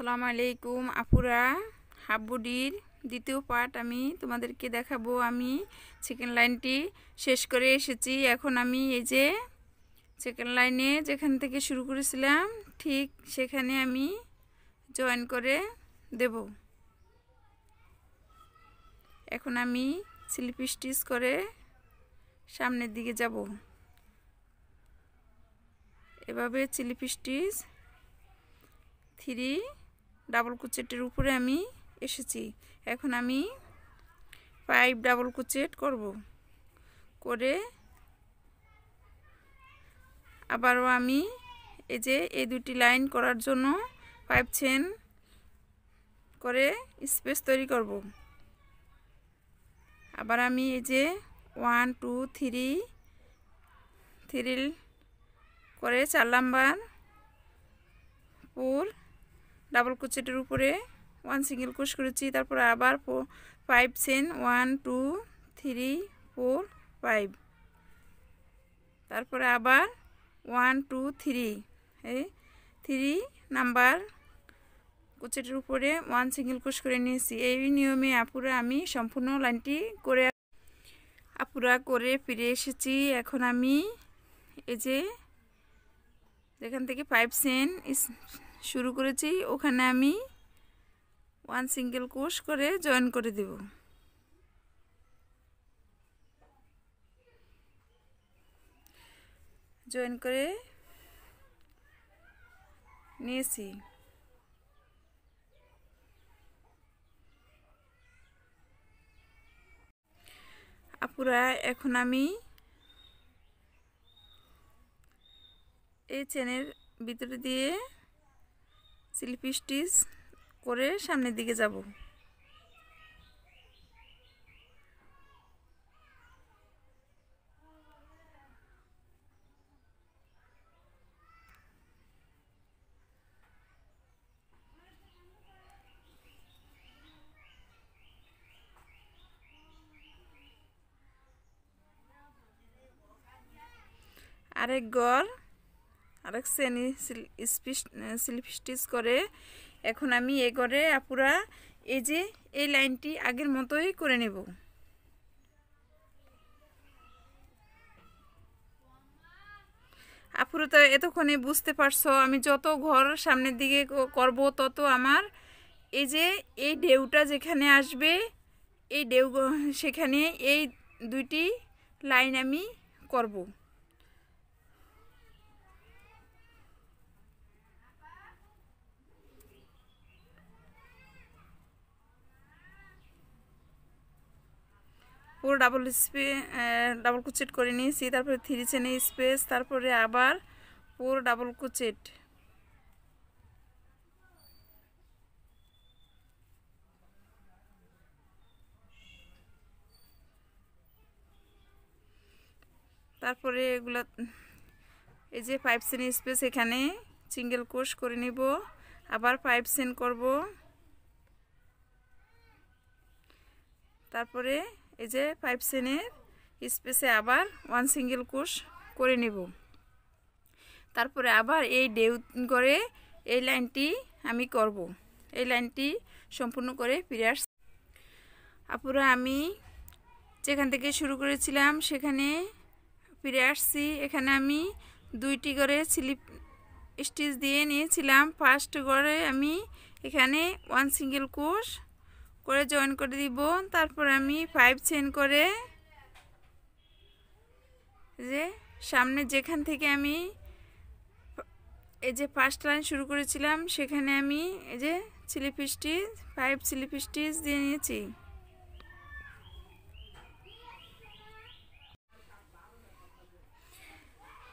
আসসালামু আলাইকুম আপুরা হাবুডির দ্বিতীয় পার্ট আমি তোমাদেরকে দেখাবো আমি চিকেন লাইনটি শেষ করে এসেছি এখন আমি এই যে চিকেন লাইনে যেখান থেকে শুরু করেছিলাম ঠিক সেখানে আমি জয়েন করে দেব এখন আমি স্লিপ স্টিচ করে সামনের দিকে যাব এভাবে স্লিপ স্টিচ থ্রি ডাবল কুচেটের উপরে আমি এসেছি এখন আমি ফাইভ ডাবল কুচেট করব করে আবারও আমি এই যে এই দুটি লাইন করার জন্য ফাইভ চেন করে স্পেস তৈরি করব আবার আমি এই যে ওয়ান টু থ্রি থ্রি করে চার নাম্বার ফোর ডাবল কুচেটের উপরে ওয়ান সিঙ্গেল ক্রোশ করেছি তারপর আবার ফাইভ সেন one two three four five তারপরে আবার ওয়ান টু থ্রি এই থ্রি নাম্বার কোচেটের উপরে ওয়ান সিঙ্গেল ক্রোশ করে নিয়েছি এই নিয়মে আপুরা আমি সম্পূর্ণ লাইনটি করে আপুরা করে ফিরে এসেছি এখন আমি এই যে যেখান থেকে ফাইভ সেন শুরু করেছি ওখানে আমি ওয়ান সিঙ্গেল কোর্স করে জয়েন করে দেব জয়েন করে নিয়েছি আপুরা এখন আমি এই চেনের ভিতরে দিয়ে স্লিপ স্টিচ করে সামনের দিকে যাব আরেক গড় আরেক শ্রেণী স্লিপ স্টিচ করে এখন আমি এ করে আপুরা এই যে এই লাইনটি আগের মতোই করে নেব আপুরা তো এতক্ষণে বুঝতে পারছো আমি যত ঘর সামনের দিকে করব তত আমার এই যে এই ডেউটা যেখানে আসবে এই ডেউ সেখানে এই দুইটি লাইন আমি করবো পুরো ডাবল স্পে ডাবল কুচেট করে নিয়েছি তারপরে থ্রি চেনে স্পেস তারপরে আবার পুরো ডাবল কুচেট তারপরে এগুলো এই যে পাইপ সেন স্পেস এখানে সিঙ্গেল কোর্স করে নিব আবার পাইপ সেন করব তারপরে এই যে ফাইভ সেনের স্পেসে আবার ওয়ান সিঙ্গেল কোষ করে নেব তারপরে আবার এই ডেউ করে এই লাইনটি আমি করব এই লাইনটি সম্পূর্ণ করে ফিরে আস আপুরা আমি যেখান থেকে শুরু করেছিলাম সেখানে ফিরে আসছি এখানে আমি দুইটি করে স্লিপ স্টিচ দিয়ে নিয়েছিলাম ফার্স্ট করে আমি এখানে ওয়ান সিঙ্গেল কোষ করে জয়েন করে দিব তারপর আমি ফাইভ চেন করে যে সামনে যেখান থেকে আমি এই যে ফার্স্ট লাইন শুরু করেছিলাম সেখানে আমি এই যে চিলি পিস্টিজ ফাইভ চিলি ফিস্টিস দিয়ে নিয়েছি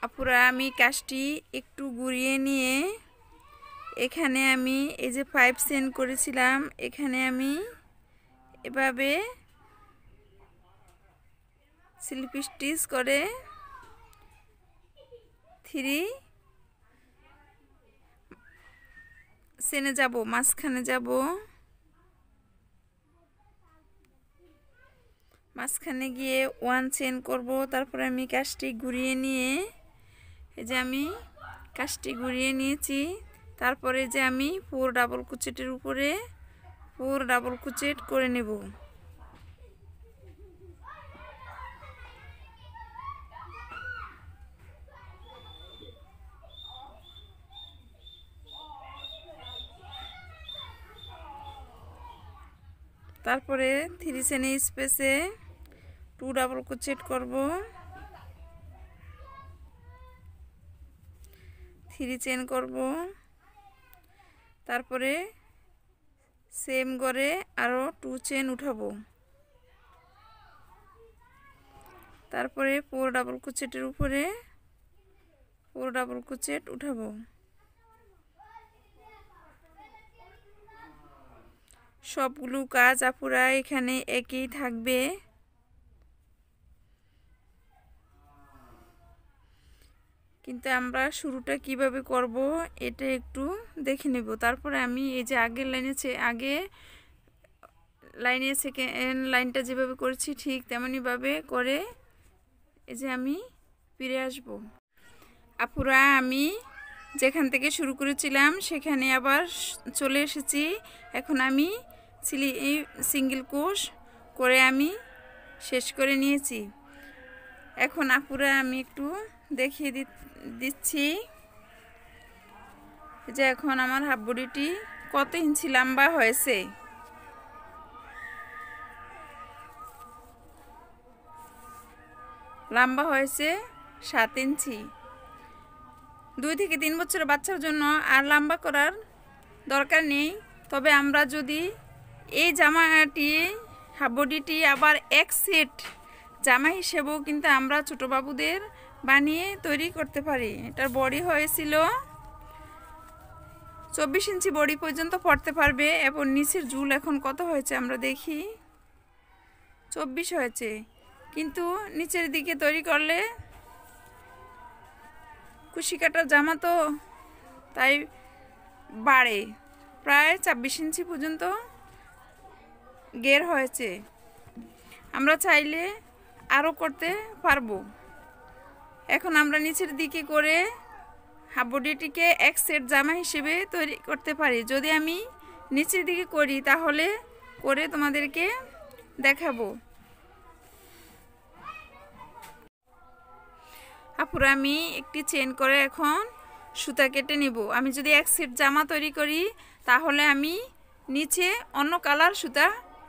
আপুরা আমি কাজটি একটু ঘুরিয়ে নিয়ে এখানে আমি এই যে ফাইভ সেন্ড করেছিলাম এখানে আমি এভাবে স্লিপ স্টিচ করে থ্রি সেনে যাব মাঝখানে যাব মাঝখানে গিয়ে ওয়ান চেন করব তারপরে আমি কাজটি ঘুরিয়ে নিয়ে এই যে আমি কাজটি ঘুরিয়ে নিয়েছি তারপরে যে আমি ফোর ডাবল কুচিটির উপরে পুর ডাবল কুচেট করে নেব তারপরে থ্রি সেনে স্পেসে টু ডাবল কুচেট করব থ্রি চেন করব তারপরে সেম করে আরও টু চেন উঠাবো তারপরে ফোর ডাবল কুচেটের উপরে ফোর ডাবল কুচেট উঠাবো সবগুলো কাজ আপুরা এখানে একই থাকবে কিন্তু আমরা শুরুটা কিভাবে করব এটা একটু দেখে নেব তারপরে আমি এই যে আগের লাইনে আগে লাইনে সেকেন্ড লাইনটা যেভাবে করছি ঠিক তেমনইভাবে করে এই যে আমি ফিরে আসব আপুরা আমি যেখান থেকে শুরু করেছিলাম সেখানে আবার চলে এসেছি এখন আমি সিলি সিঙ্গেল কোষ করে আমি শেষ করে নিয়েছি এখন আপুরা আমি একটু দেখিয়ে দিচ্ছি যে এখন আমার হাফ কত ইঞ্চি লম্বা হয়েছে লম্বা হয়েছে সাত ইঞ্চি দুই থেকে তিন বছর বাচ্চার জন্য আর লম্বা করার দরকার নেই তবে আমরা যদি এই জামাটি হাবডিটি আবার এক সেট জামা হিসেবেও কিন্তু আমরা ছোটোবাবুদের বাবুদের বানিয়ে তৈরি করতে পারি এটার বড়ি হয়েছিল চব্বিশ ইঞ্চি বড়ি পর্যন্ত পড়তে পারবে এবং নিচের জুল এখন কত হয়েছে আমরা দেখি চব্বিশ হয়েছে কিন্তু নিচের দিকে তৈরি করলে খুশি কাটার জামা তো তাই বাড়ে প্রায় ছাব্বিশ ইঞ্চি পর্যন্ত গের হয়েছে আমরা চাইলে আরও করতে পারবো এখন আমরা নিচের দিকে করে হাফ বডিটিকে এক সেট জামা হিসেবে তৈরি করতে পারি যদি আমি নিচের দিকে করি তাহলে করে তোমাদেরকে দেখাবো আপুর আমি একটি চেন করে এখন সুতা কেটে নেব আমি যদি এক সেট জামা তৈরি করি তাহলে আমি নিচে অন্য কালার সুতা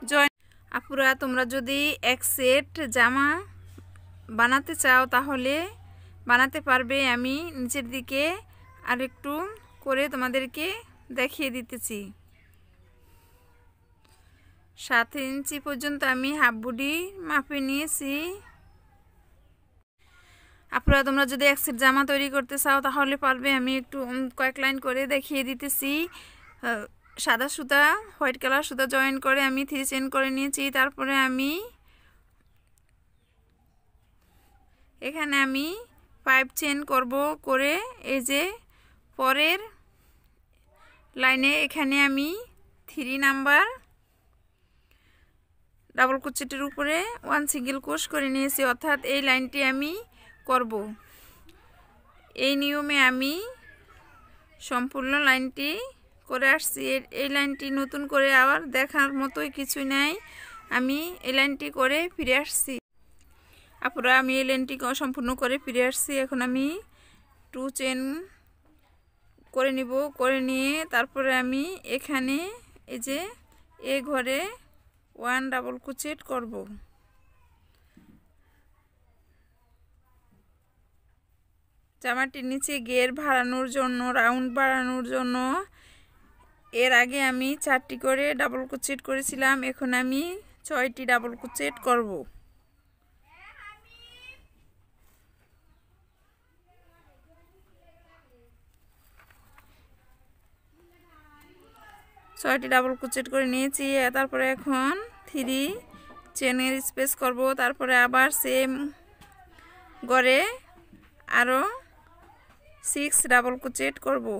জয়েন আপুরা তোমরা যদি এক সেট জামা বানাতে চাও তাহলে বানাতে পারবে আমি নিচের দিকে আর একটু করে তোমাদেরকে দেখিয়ে দিতেছি সাত ইঞ্চি পর্যন্ত আমি হাফ বুডি মাপে নিয়েছি আপনারা তোমরা যদি এক জামা তৈরি করতে চাও তাহলে পারবে আমি একটু কয়েক লাইন করে দেখিয়ে দিতেছি সাদা সুতা হোয়াইট কালার সুতা জয়েন করে আমি থ্রি চেন করে নিয়েছি তারপরে আমি এখানে আমি পাইপ চেন করব করে এই যে পরের লাইনে এখানে আমি থ্রি নাম্বার ডাবল কুচিটির উপরে ওয়ান সিঙ্গেল কোর্স করে নিয়েছি অর্থাৎ এই লাইনটি আমি করব এই নিয়মে আমি সম্পূর্ণ লাইনটি করে আসছি এই লাইনটি নতুন করে আবার দেখার মতোই কিছু নাই আমি এই লাইনটি করে ফিরে আসছি আপুরা আমি এই লেনটি সম্পূর্ণ করে ফিরে আসছি এখন আমি টু চেন করে নিব করে নিয়ে তারপরে আমি এখানে এই যে এ ঘরে ওয়ান ডাবল কুচেট করব জামাটির নিচে গের ভাড়ানোর জন্য রাউন্ড বাড়ানোর জন্য এর আগে আমি চারটি করে ডাবল কুচেট করেছিলাম এখন আমি ছয়টি ডাবল কুচেট করবো ছয়টি ডাবল কুচেট করে নিয়েছি তারপরে এখন থ্রি চেনের স্পেস করব তারপরে আবার সেম গড়ে আরও সিক্স ডাবল কুচেট করবো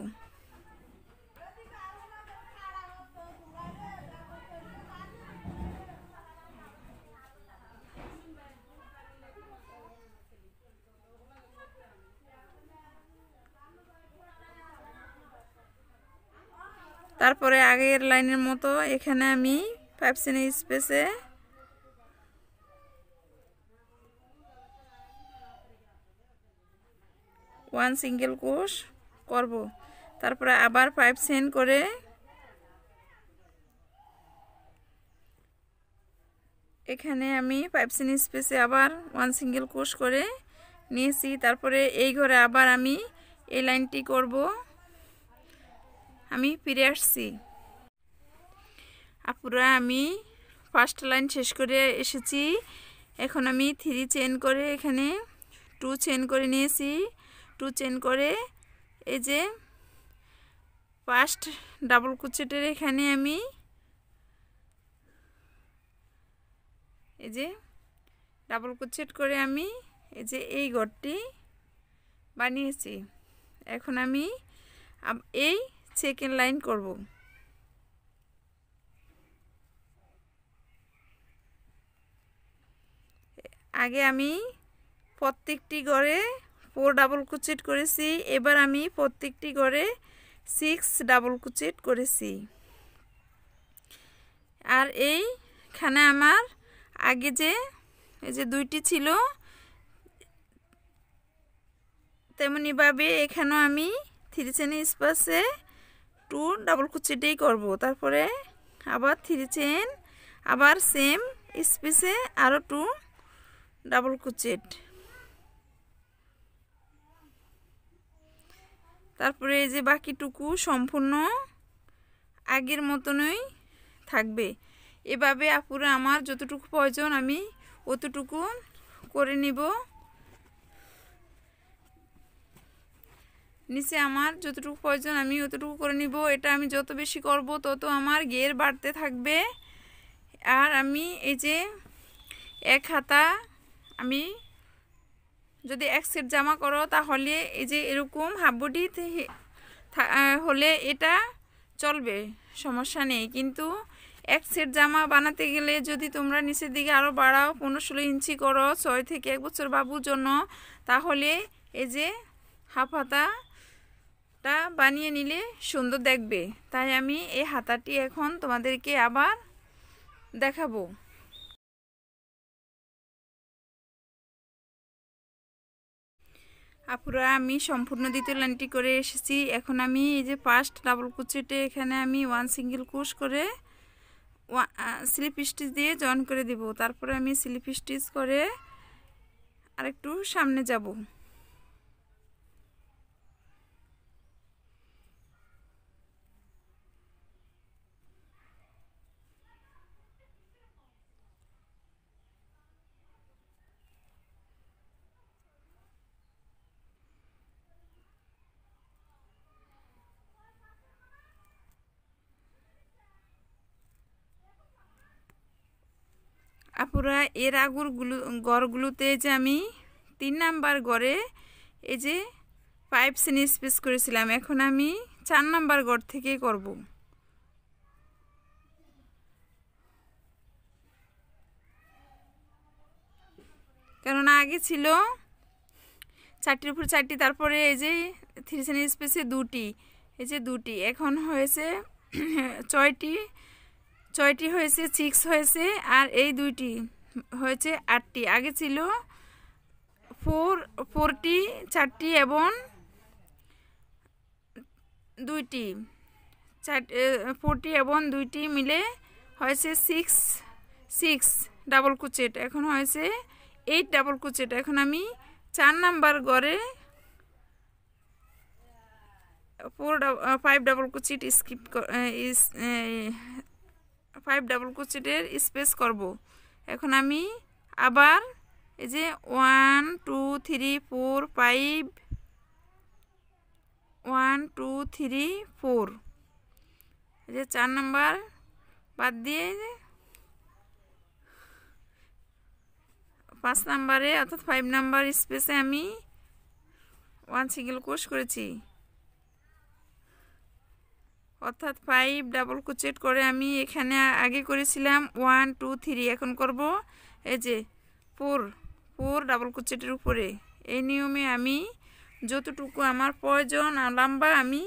তারপরে আগের লাইনের মতো এখানে আমি ফাইভ সেনি স্পেসে ওয়ান সিঙ্গেল কোষ করব তারপরে আবার ফাইভ সেন করে এখানে আমি ফাইভ সেন স্পেসে আবার ওয়ান সিঙ্গেল কোষ করে নিয়েছি তারপরে এই ঘরে আবার আমি এই লাইনটি করবো আমি ফিরে আসছি আপুরা আমি ফার্স্ট লাইন শেষ করে এসেছি এখন আমি থ্রি চেন করে এখানে টু চেন করে নিয়েছি টু চেন করে এই যে ফার্স্ট ডাবল কুচেটের এখানে আমি এই যে ডাবল কুচেট করে আমি এই যে এই ঘরটি বানিয়েছি এখন আমি এই সেকেন্ড লাইন করব আগে আমি প্রত্যেকটি গড়ে ফোর ডাবল কুচিট করেছি এবার আমি প্রত্যেকটি গড়ে সিক্স ডাবল কুচিট করেছি আর এইখানে আমার আগে যে এই যে দুইটি ছিল তেমনিভাবে এখানেও আমি থ্রি চেনি স্পাসে টু ডাবল কুচিটাই করব তারপরে আবার থ্রি চেন আবার সেম স্পেসে আরও টু ডাবল কুচেট তারপরে এই যে বাকিটুকু সম্পূর্ণ আগের মতনই থাকবে এভাবে আপুরা আমার যতটুকু প্রয়োজন আমি অতটুকু করে নিব নিচে আমার যতটুকু প্রয়োজন আমি অতটুকু করে নিব এটা আমি যত বেশি করব তত আমার গের বাড়তে থাকবে আর আমি এই যে এক হাতা আমি যদি এক সেট জামা করো তাহলে এই যে এরকম হাববডি হলে এটা চলবে সমস্যা নেই কিন্তু এক সেট জামা বানাতে গেলে যদি তোমরা নিচের দিকে আরও বাড়াও পনেরো ষোলো ইঞ্চি করো ছয় থেকে এক বছর বাবুর জন্য তাহলে এই যে হাফ হাতা হাতাটা বানিয়ে নিলে সুন্দর দেখবে তাই আমি এই হাতাটি এখন তোমাদেরকে আবার দেখাবো আপুরা আমি সম্পূর্ণ দ্বিতীয় লাইনটি করে এসেছি এখন আমি এই যে ফার্স্ট ডাবল কুচিটে এখানে আমি ওয়ান সিঙ্গেল কুশ করে স্লিপ স্টিচ দিয়ে জয়েন করে দিব তারপরে আমি স্লিপ স্টিচ করে আরেকটু সামনে যাব বন্ধুরা এর আগুরগুলো গড়গুলোতে যে আমি তিন নাম্বার গড়ে এই যে পাইপ শ্রেণী স্পেস করেছিলাম এখন আমি চার নাম্বার গড় থেকে করব কারণ আগে ছিল চারটির উপর চারটি তারপরে এই যে থ্রি শ্রেণীর স্পেসে দুটি এই যে দুটি এখন হয়েছে ছয়টি ছয়টি হয়েছে সিক্স হয়েছে আর এই দুইটি হয়েছে আটটি আগে ছিল ফোর ফোরটি চারটি এবং দুইটি চার ফোরটি এবং দুইটি মিলে হয়েছে সিক্স সিক্স ডাবল কুচেট এখন হয়েছে এইট ডাবল কুচেট এখন আমি চার নাম্বার গড়ে four five double crochet skip five double ক্রোচেটের স্পেস করব এখন আমি আবার এই যে one two three four five one two three four এই যে চার নাম্বার বাদ দিয়ে যে পাঁচ নাম্বারে অর্থাৎ ফাইভ নাম্বার স্পেসে আমি ওয়ান সিঙ্গেল কোর্স করেছি অর্থাৎ ফাইভ ডাবল কুচেট করে আমি এখানে আগে করেছিলাম ওয়ান টু থ্রি এখন করব এই যে ফোর ফোর ডাবল কুচেটের উপরে এই নিয়মে আমি যতটুকু আমার প্রয়োজন লম্বা আমি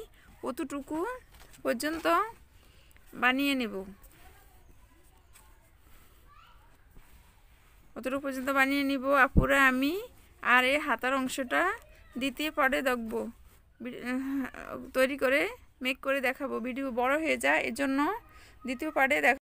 অতটুকু পর্যন্ত বানিয়ে নেব অতটুকু পর্যন্ত বানিয়ে নিব আপুরা আমি আর এই হাতার অংশটা দ্বিতীয় পাড়ে দেখব তৈরি করে মেক করে দেখাবো ভিডিও বড় হয়ে যায় এজন্য দ্বিতীয় পার্টে দেখা